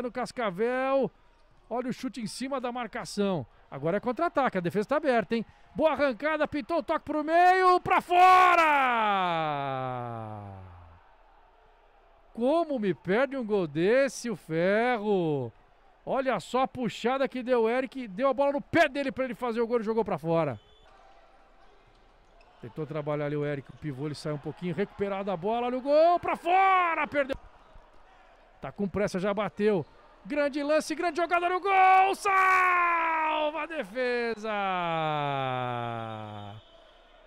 no Cascavel. Olha o chute em cima da marcação. Agora é contra-ataque. A defesa está aberta, hein? Boa arrancada. Pintou o toque para o meio. Para fora! Como me perde um gol desse, o Ferro. Olha só a puxada que deu o Eric. Deu a bola no pé dele para ele fazer o gol e jogou para fora. Tentou trabalhar ali o Eric. O pivô ele sai um pouquinho. Recuperada a bola. Olha o gol. Para fora! Perdeu. Tá com pressa, já bateu. Grande lance, grande jogada no gol! Salva a defesa!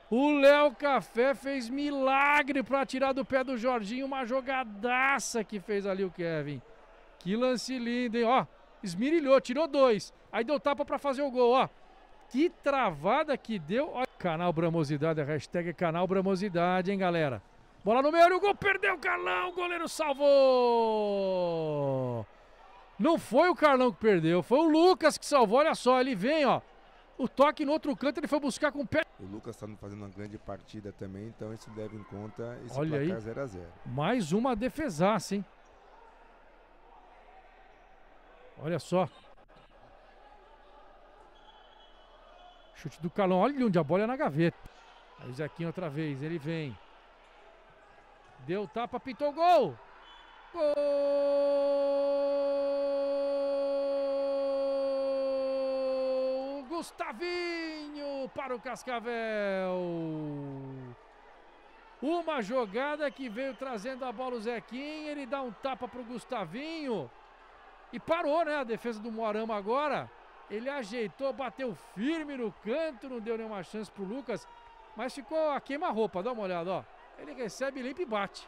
O Léo Café fez milagre para tirar do pé do Jorginho uma jogadaça que fez ali o Kevin. Que lance lindo, hein? Ó, esmirilhou, tirou dois. Aí deu tapa para fazer o gol, ó. Que travada que deu. Ó, canal Bramosidade, hashtag é canal Bramosidade, hein, galera? Bola no meio, o gol perdeu, Carlão, o goleiro salvou! Não foi o Carlão que perdeu, foi o Lucas que salvou. Olha só, ele vem, ó. O toque no outro canto, ele foi buscar com o pé. O Lucas está fazendo uma grande partida também, então isso leva em conta esse Olha placar 0x0. Mais uma defesaça, hein? Olha só. Chute do Carlão, Olha onde a bola é na gaveta. Aí o Zequinho outra vez. Ele vem. Deu tapa, pintou gol. Gol! Gustavinho para o Cascavel. Uma jogada que veio trazendo a bola o Zequinho, ele dá um tapa para o Gustavinho e parou, né? A defesa do Moarama agora. Ele ajeitou, bateu firme no canto, não deu nenhuma chance pro Lucas, mas ficou a queima-roupa. Dá uma olhada, ó. Ele recebe limpo e bate.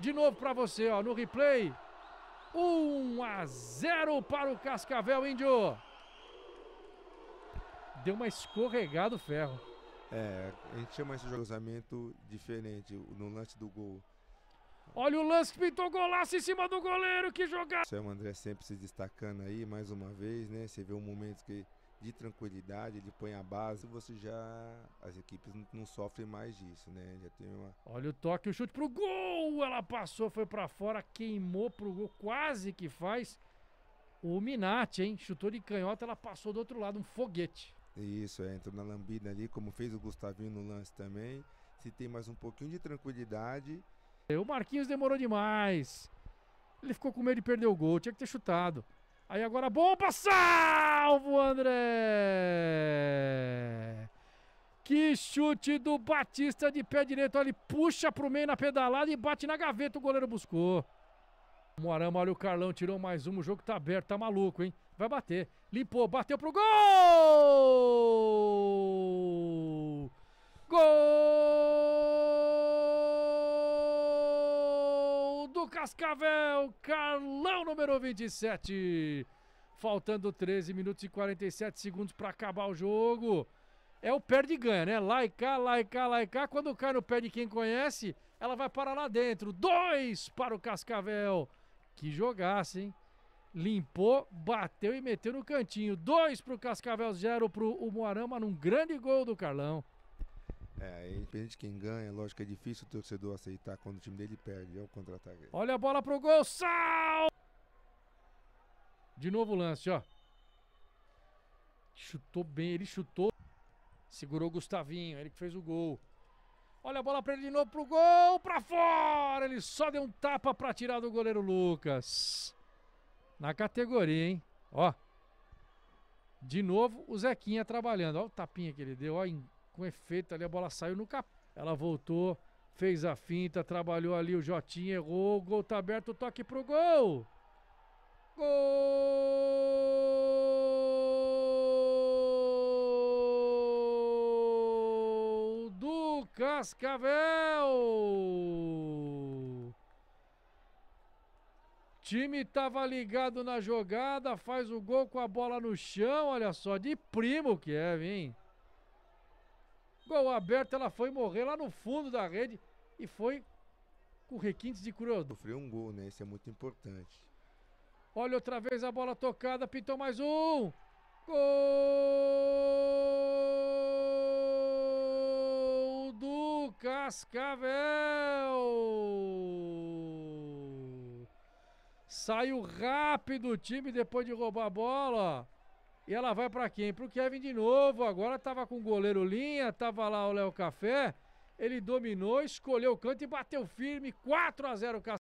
De novo para você, ó, no replay. 1 a 0 para o Cascavel, Índio deu uma escorregada o ferro. É, a gente chama esse jogamento diferente no lance do gol. Olha o lance que pintou golaço em cima do goleiro, que jogada! O Sam André sempre se destacando aí, mais uma vez, né? Você vê um momento que, de tranquilidade, ele põe a base, você já. As equipes não sofrem mais disso, né? Já tem uma. Olha o toque, o chute pro gol! Ela passou, foi para fora, queimou pro gol, quase que faz. O Minati, hein? Chutou de canhota, ela passou do outro lado, um foguete. Isso, é, entrou na lambida ali, como fez o Gustavinho no lance também. Se tem mais um pouquinho de tranquilidade. É, o Marquinhos demorou demais. Ele ficou com medo de perder o gol, tinha que ter chutado. Aí agora, bomba, salvo André! Que chute do Batista de pé direito. Olha, ele puxa pro meio na pedalada e bate na gaveta. O goleiro buscou. Moarama, olha o Carlão, tirou mais um. O jogo tá aberto, tá maluco, hein? Vai bater. Limpou, bateu pro gol! Gol do Cascavel, Carlão número 27. Faltando 13 minutos e 47 segundos para acabar o jogo. É o perde e ganha, né? Lai e cá, lá cá, cá. Quando cai no pé de quem conhece, ela vai parar lá dentro. Dois para o Cascavel. Que jogasse, hein? limpou, bateu e meteu no cantinho. Dois para o Cascavel, zero para o Moarama, num grande gol do Carlão. É, é, independente de quem ganha, lógico que é difícil o torcedor aceitar quando o time dele perde, é o contra-ataque. Olha a bola pro gol, sal! De novo o lance, ó. Chutou bem, ele chutou. Segurou o Gustavinho, ele que fez o gol. Olha a bola para ele de novo pro gol, para fora! Ele só deu um tapa para tirar do goleiro Lucas na categoria, hein? Ó. De novo, o Zequinha trabalhando. Olha o tapinha que ele deu. Ó, em, com efeito ali, a bola saiu no cap. Ela voltou, fez a finta, trabalhou ali o Jotinha, errou. O gol tá aberto, toque pro gol. Gol do Cascavel. Time tava ligado na jogada, faz o gol com a bola no chão, olha só, de primo que é, hein? Gol aberto, ela foi morrer lá no fundo da rede e foi com requintes de crueldade. Sofreu um gol, né? Isso é muito importante. Olha outra vez a bola tocada, pintou mais um. Gol do Cascavel! Saiu rápido o time depois de roubar a bola. E ela vai para quem? Pro Kevin de novo. Agora tava com o goleiro linha, tava lá o Léo Café. Ele dominou, escolheu o canto e bateu firme. 4 a 0 Castelo.